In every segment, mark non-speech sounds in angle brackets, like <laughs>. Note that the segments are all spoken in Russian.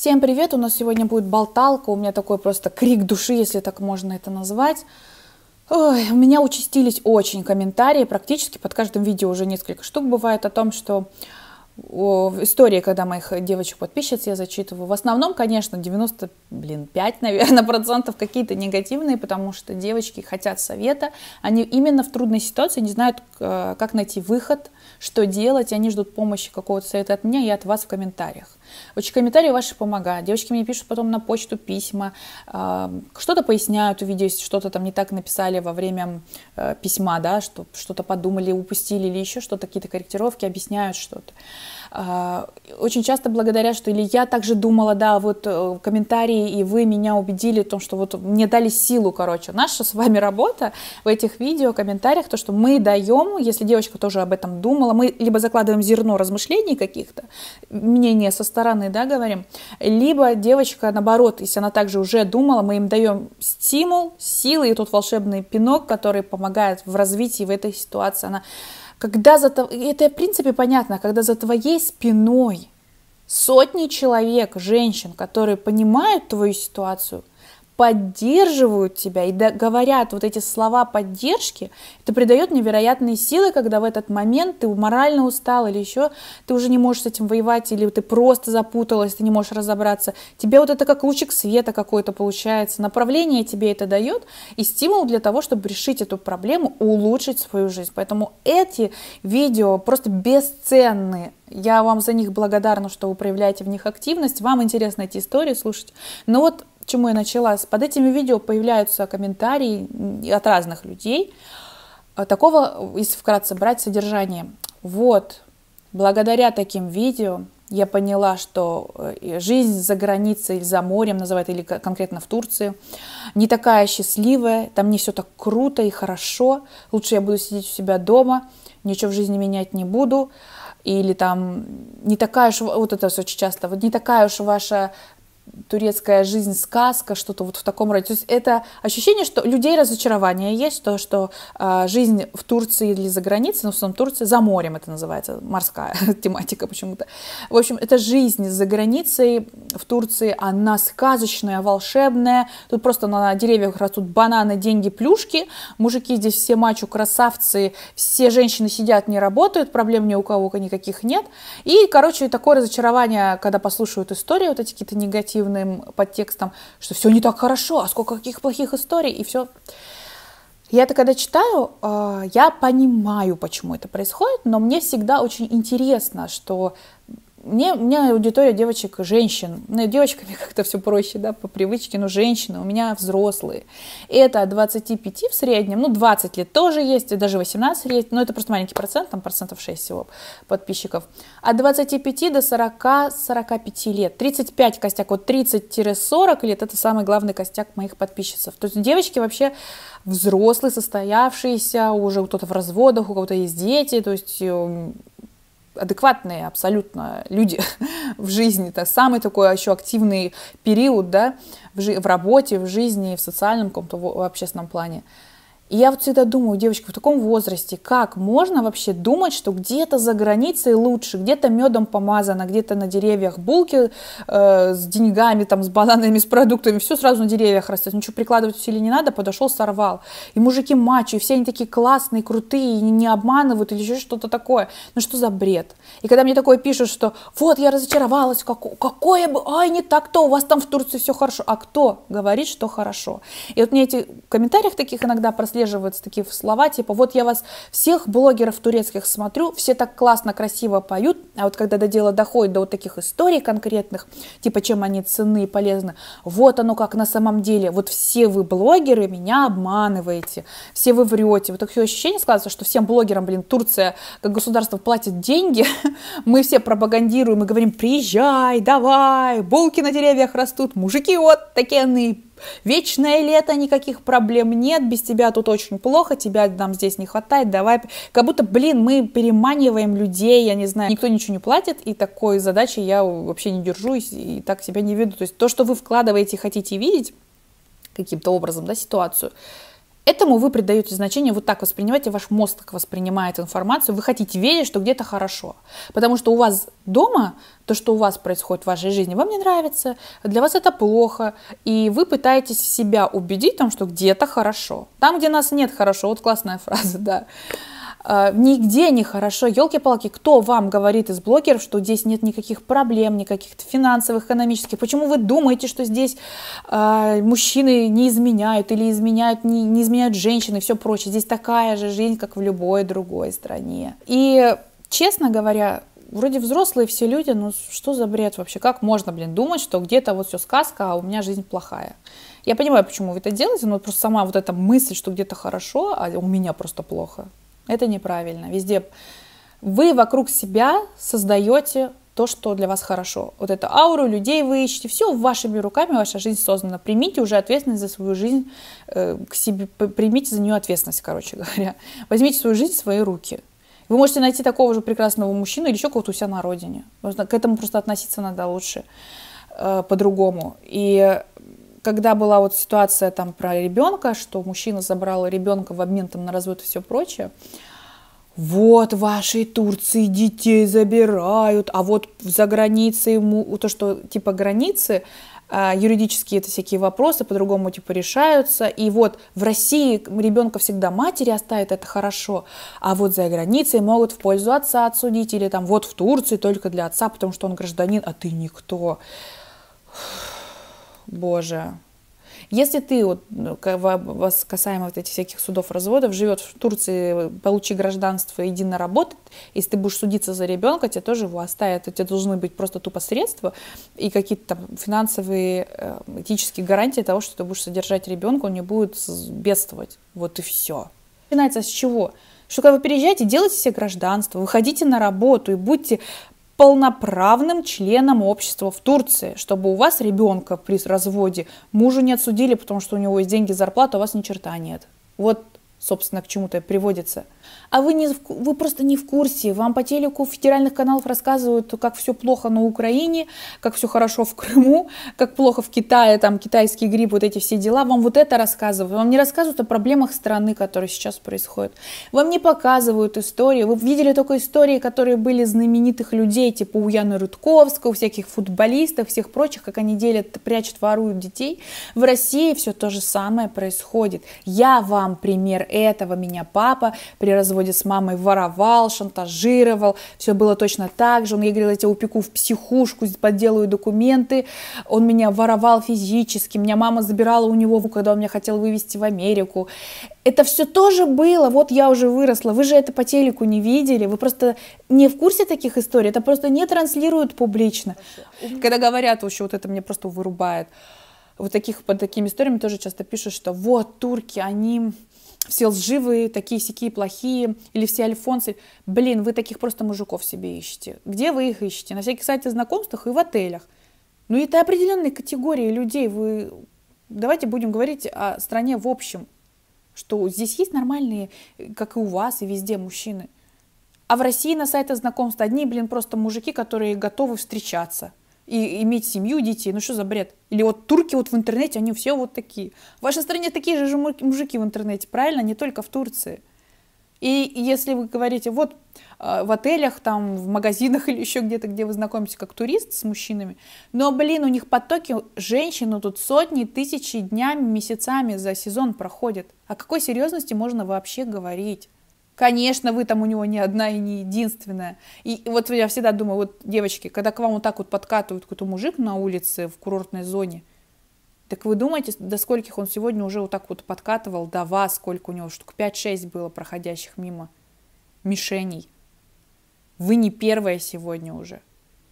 Всем привет! У нас сегодня будет болталка. У меня такой просто крик души, если так можно это назвать. Ой, у меня участились очень комментарии, практически под каждым видео уже несколько штук бывает о том, что в истории, когда моих девочек-подписчиц я зачитываю, в основном, конечно, 90, блин, 5, <laughs> наверное, процентов какие-то негативные, потому что девочки хотят совета, они именно в трудной ситуации не знают, э, как найти выход, что делать, они ждут помощи какого-то совета от меня и от вас в комментариях. Очень комментарии ваши помогают. Девочки мне пишут потом на почту письма, а, что-то поясняют, увидев, что-то там не так написали во время э, письма, да, что что-то подумали, упустили или еще что-то, какие-то корректировки, объясняют что-то. А, очень часто благодаря, что или я также думала, да, вот э, комментарии, и вы меня убедили в том, что вот мне дали силу, короче. Наша с вами работа в этих видео, комментариях, то, что мы даем, если девочка тоже об этом думала, мы либо закладываем зерно размышлений каких-то, мнение составляем, стороны, да, говорим, либо девочка, наоборот, если она также уже думала, мы им даем стимул, силы и тот волшебный пинок, который помогает в развитии в этой ситуации. Она, когда за, это в принципе понятно, когда за твоей спиной сотни человек, женщин, которые понимают твою ситуацию – поддерживают тебя и говорят вот эти слова поддержки, это придает невероятные силы, когда в этот момент ты морально устал или еще ты уже не можешь с этим воевать, или ты просто запуталась, ты не можешь разобраться. Тебе вот это как лучик света какой-то получается, направление тебе это дает и стимул для того, чтобы решить эту проблему, улучшить свою жизнь. Поэтому эти видео просто бесценны. Я вам за них благодарна, что вы проявляете в них активность. Вам интересно эти истории слушать. Но вот Почему я начала, под этими видео появляются комментарии от разных людей. А, такого, э, если вкратце брать содержание. Вот, благодаря таким видео я поняла, что э, жизнь за границей за морем, называют, или конкретно в Турции, не такая счастливая, там не все так круто и хорошо, лучше я буду сидеть у себя дома, ничего в жизни менять не буду, или там не такая уж, вот это все очень часто, вот не такая уж ваша турецкая жизнь, сказка, что-то вот в таком роде. То есть это ощущение, что людей разочарование есть, то, что э, жизнь в Турции или за границей, но в основном Турции, за морем это называется, морская <laughs> тематика почему-то. В общем, это жизнь за границей в Турции, она сказочная, волшебная. Тут просто на деревьях растут бананы, деньги, плюшки. Мужики здесь все мачу, красавцы, все женщины сидят, не работают, проблем ни у кого никаких нет. И, короче, такое разочарование, когда послушают историю, вот эти какие-то негативные негативным подтекстом, что все не так хорошо, а сколько каких плохих историй, и все. Я это когда читаю, э, я понимаю, почему это происходит, но мне всегда очень интересно, что мне, у меня аудитория девочек, женщин. Ну, девочками <laughs> как-то все проще, да, по привычке, но женщины, у меня взрослые. И это от 25 в среднем, ну, 20 лет тоже есть, даже 18 есть, но это просто маленький процент, там процентов 6 всего подписчиков. От 25 до 40-45 лет. 35 костяк, вот 30-40 лет, это самый главный костяк моих подписчиков. То есть девочки вообще взрослые, состоявшиеся, уже кто-то в разводах, у кого-то есть дети, то есть эм, адекватные абсолютно люди <laughs> в жизни. Это самый такой еще активный период да, в, в работе, в жизни, в социальном каком-то в общественном плане. И я вот всегда думаю, девочки, в таком возрасте, как можно вообще думать, что где-то за границей лучше, где-то медом помазано, где-то на деревьях булки э, с деньгами, там, с бананами, с продуктами, все сразу на деревьях растет, ничего прикладывать усилий не надо, подошел, сорвал. И мужики мачо, и все они такие классные, крутые, и не обманывают или еще что-то такое. Ну что за бред? И когда мне такое пишут, что вот я разочаровалась, как, какое бы, ай, не так-то, у вас там в Турции все хорошо. А кто говорит, что хорошо? И вот мне эти комментариях таких иногда прослеживают, прослеживаются такие слова, типа, вот я вас всех блогеров турецких смотрю, все так классно, красиво поют, а вот когда до дела доходит до вот таких историй конкретных, типа, чем они ценны и полезны, вот оно как на самом деле, вот все вы блогеры меня обманываете, все вы врете. Вот такое ощущение складывается, что всем блогерам, блин, Турция как государство платит деньги, <laughs> мы все пропагандируем и говорим, приезжай, давай, булки на деревьях растут, мужики вот такие, вечное лето, никаких проблем нет, без тебя тут очень плохо, тебя нам здесь не хватает, давай. Как будто, блин, мы переманиваем людей, я не знаю, никто ничего не платит, и такой задачи я вообще не держусь и так себя не веду. То есть то, что вы вкладываете хотите видеть каким-то образом, да, ситуацию, Этому вы придаете значение, вот так воспринимаете, ваш мозг так воспринимает информацию, вы хотите верить, что где-то хорошо. Потому что у вас дома, то, что у вас происходит в вашей жизни, вам не нравится, для вас это плохо, и вы пытаетесь себя убедить в том, что где-то хорошо. Там, где нас нет хорошо, вот классная фраза, да. А, нигде не хорошо. Елки-палки, кто вам говорит из блогеров, что здесь нет никаких проблем, никаких финансовых, экономических? Почему вы думаете, что здесь э, мужчины не изменяют или изменяют, не, не изменяют женщины и все прочее? Здесь такая же жизнь, как в любой другой стране. И, честно говоря, вроде взрослые все люди, но ну, что за бред вообще? Как можно, блин, думать, что где-то вот все сказка, а у меня жизнь плохая? Я понимаю, почему вы это делаете, но просто сама вот эта мысль, что где-то хорошо, а у меня просто плохо. Это неправильно. Везде вы вокруг себя создаете то, что для вас хорошо. Вот эту ауру людей вы ищете. Все вашими руками, ваша жизнь создана. Примите уже ответственность за свою жизнь э, к себе, примите за нее ответственность, короче говоря. Возьмите свою жизнь в свои руки. Вы можете найти такого же прекрасного мужчину или еще кого-то у себя на родине. к этому просто относиться надо лучше, э, по-другому. И когда была вот ситуация там про ребенка, что мужчина забрал ребенка в обмен там на развод и все прочее, вот в вашей Турции детей забирают, а вот за границей ему, то, что типа границы, а, юридические это всякие вопросы по-другому типа решаются. И вот в России ребенка всегда матери оставят, это хорошо, а вот за границей могут в пользу отца отсудить или там вот в Турции только для отца, потому что он гражданин, а ты никто. Боже. Если ты, вот, ну, вас касаемо вот этих всяких судов, разводов, живет в Турции, получи гражданство, иди на работу, если ты будешь судиться за ребенка, тебе тоже его оставят, у тебя должны быть просто тупо средства и какие-то там финансовые, э, этические гарантии того, что ты будешь содержать ребенка, он не будет бедствовать. Вот и все. Начинается с чего? Что когда вы переезжаете, делайте себе гражданство, выходите на работу и будьте полноправным членом общества в Турции, чтобы у вас ребенка при разводе мужу не отсудили, потому что у него есть деньги, зарплата, а у вас ни черта нет. Вот собственно, к чему-то приводится. А вы, не, вы просто не в курсе. Вам по телеку федеральных каналов рассказывают, как все плохо на Украине, как все хорошо в Крыму, как плохо в Китае, там китайский грипп, вот эти все дела. Вам вот это рассказывают. Вам не рассказывают о проблемах страны, которые сейчас происходят. Вам не показывают истории. Вы видели только истории, которые были знаменитых людей, типа у Яны Рудковского, всяких футболистов, всех прочих, как они делят, прячут, воруют детей. В России все то же самое происходит. Я вам пример этого меня папа при разводе с мамой воровал, шантажировал, все было точно так же. Он ей говорил, я тебя упеку в психушку, подделаю документы. Он меня воровал физически, меня мама забирала у него, когда он меня хотел вывести в Америку. Это все тоже было, вот я уже выросла, вы же это по телеку не видели, вы просто не в курсе таких историй, это просто не транслируют публично. Когда говорят, вообще вот это меня просто вырубает вот таких, под такими историями тоже часто пишут, что вот турки, они все лживые, такие сякие плохие, или все альфонсы. Блин, вы таких просто мужиков себе ищете. Где вы их ищете? На всяких сайтах знакомствах и в отелях. Ну, это определенные категории людей. Вы... Давайте будем говорить о стране в общем, что здесь есть нормальные, как и у вас, и везде мужчины. А в России на сайтах знакомств одни, блин, просто мужики, которые готовы встречаться – и иметь семью, детей. Ну что за бред? Или вот турки вот в интернете, они все вот такие. В вашей стране такие же мужики в интернете, правильно? Не только в Турции. И если вы говорите, вот э, в отелях, там, в магазинах <laughs> или еще где-то, где вы знакомитесь как турист с мужчинами, но, блин, у них потоки женщин ну, тут сотни, тысячи днями, месяцами за сезон проходят. О какой серьезности можно вообще говорить? Конечно, вы там у него не одна и не единственная. И вот я всегда думаю, вот, девочки, когда к вам вот так вот подкатывает какой-то мужик на улице в курортной зоне, так вы думаете, до скольких он сегодня уже вот так вот подкатывал, до вас сколько у него, штук 5-6 было проходящих мимо мишеней. Вы не первая сегодня уже.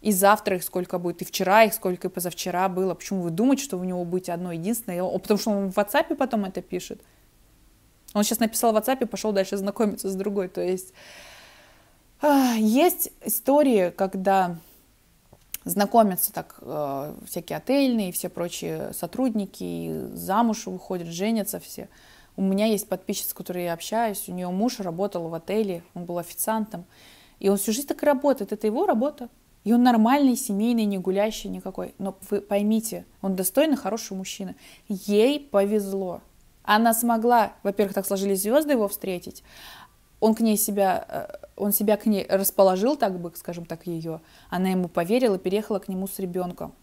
И завтра их сколько будет, и вчера их сколько, и позавчера было. Почему вы думаете, что у него будете одно единственное? Потому что он в WhatsApp потом это пишет – он сейчас написал в WhatsApp и пошел дальше знакомиться с другой. То есть есть истории, когда знакомятся так э, всякие отельные и все прочие сотрудники, и замуж выходят, женятся все. У меня есть подписчица, с которой я общаюсь, у нее муж работал в отеле, он был официантом, и он всю жизнь так и работает, это его работа. И он нормальный, семейный, не гулящий никакой. Но вы поймите, он достойный, хороший мужчина. Ей повезло. Она смогла, во-первых, так сложились звезды его встретить, он к ней себя, э, он себя к ней расположил, так бы, скажем так, ее. Она ему поверила, переехала к нему с ребенком.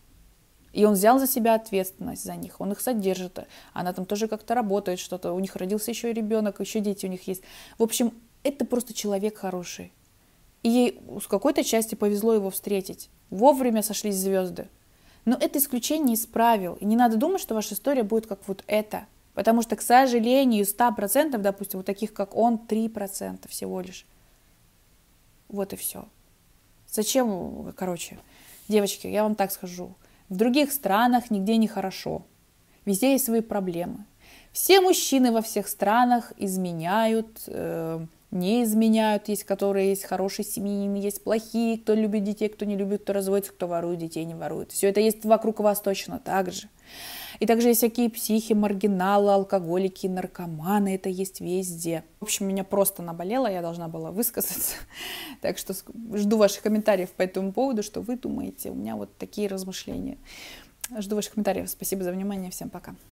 И он взял за себя ответственность за них, он их содержит, она там тоже как-то работает что-то, у них родился еще ребенок, еще дети у них есть. В общем, это просто человек хороший. И ей с какой-то части повезло его встретить. Вовремя сошлись звезды. Но это исключение из правил. И не надо думать, что ваша история будет как вот это. Потому что, к сожалению, 100%, допустим, вот таких, как он, 3% всего лишь. Вот и все. Зачем, короче, девочки, я вам так скажу. В других странах нигде не хорошо. Везде есть свои проблемы. Все мужчины во всех странах изменяют, э, не изменяют, есть которые есть хорошие семьи, есть плохие, кто любит детей, кто не любит, кто разводится, кто ворует детей, не ворует. Все это есть вокруг вас точно так же. И также есть всякие психи, маргиналы, алкоголики, наркоманы, это есть везде. В общем, меня просто наболело, я должна была высказаться. <laughs> Так что жду ваших комментариев по этому поводу, что вы думаете. У меня вот такие размышления. Жду ваших комментариев. Спасибо за внимание. Всем пока.